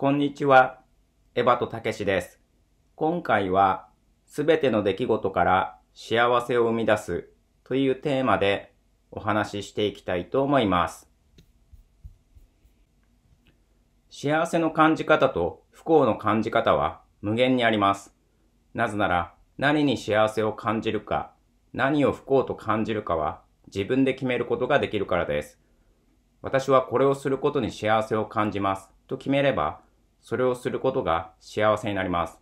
こんにちは。エヴァとたけしです。今回は、すべての出来事から幸せを生み出すというテーマでお話ししていきたいと思います。幸せの感じ方と不幸の感じ方は無限にあります。なぜなら、何に幸せを感じるか、何を不幸と感じるかは自分で決めることができるからです。私はこれをすることに幸せを感じますと決めれば、それをすることが幸せになります。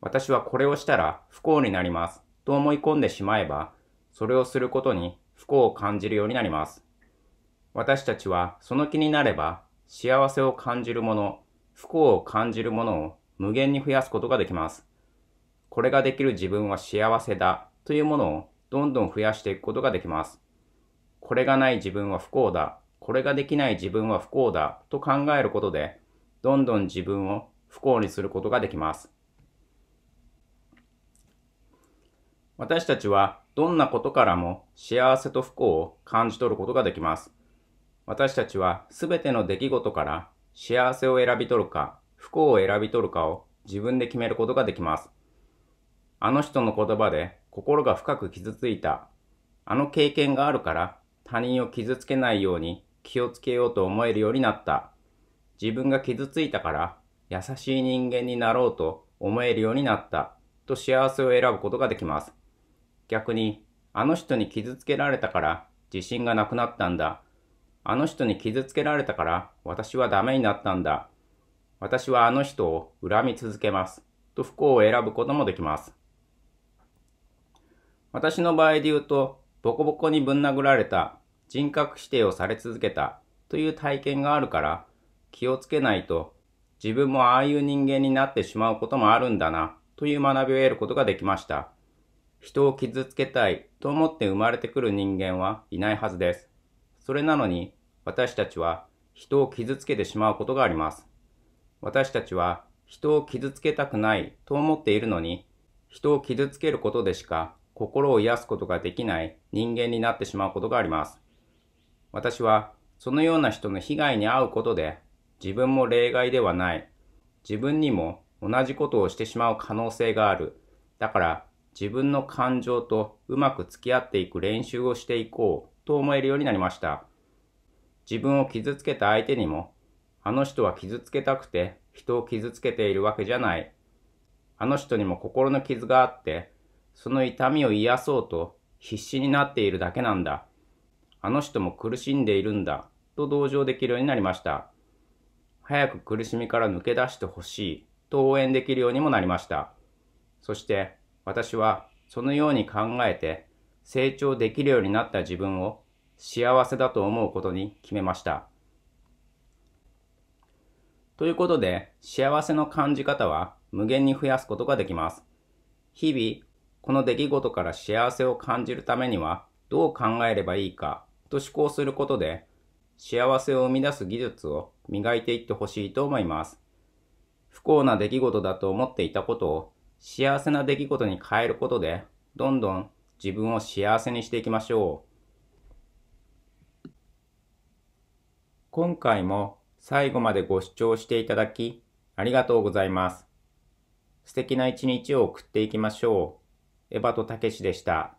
私はこれをしたら不幸になりますと思い込んでしまえば、それをすることに不幸を感じるようになります。私たちはその気になれば、幸せを感じるもの、不幸を感じるものを無限に増やすことができます。これができる自分は幸せだというものをどんどん増やしていくことができます。これがない自分は不幸だ、これができない自分は不幸だと考えることで、どんどん自分を不幸にすることができます。私たちはどんなことからも幸せと不幸を感じ取ることができます。私たちはすべての出来事から幸せを選び取るか不幸を選び取るかを自分で決めることができます。あの人の言葉で心が深く傷ついた。あの経験があるから他人を傷つけないように気をつけようと思えるようになった。自分が傷ついたから優しい人間になろうと思えるようになったと幸せを選ぶことができます。逆に、あの人に傷つけられたから自信がなくなったんだ。あの人に傷つけられたから私はダメになったんだ。私はあの人を恨み続けます。と不幸を選ぶこともできます。私の場合で言うと、ボコボコにぶん殴られた、人格否定をされ続けたという体験があるから、気をつけないと、自分もああいう人間になってしまうこともあるんだな、という学びを得ることができました。人を傷つけたいと思って生まれてくる人間はいないはずです。それなのに、私たちは人を傷つけてしまうことがあります。私たちは人を傷つけたくないと思っているのに、人を傷つけることでしか心を癒すことができない人間になってしまうことがあります。私はそのような人の被害に遭うことで自分も例外ではない。自分にも同じことをしてしまう可能性がある。だから自分の感情とうまく付き合っていく練習をしていこうと思えるようになりました。自分を傷つけた相手にも、あの人は傷つけたくて人を傷つけているわけじゃない。あの人にも心の傷があって、その痛みを癒そうと必死になっているだけなんだ。あの人も苦しんでいるんだと同情できるようになりました。早く苦しみから抜け出してほしいと応援できるようにもなりました。そして私はそのように考えて成長できるようになった自分を幸せだと思うことに決めました。ということで幸せの感じ方は無限に増やすことができます。日々この出来事から幸せを感じるためにはどう考えればいいかと思考することで幸せを生み出す技術を磨いていってほしいと思います。不幸な出来事だと思っていたことを幸せな出来事に変えることで、どんどん自分を幸せにしていきましょう。今回も最後までご視聴していただき、ありがとうございます。素敵な一日を送っていきましょう。エバとたけしでした。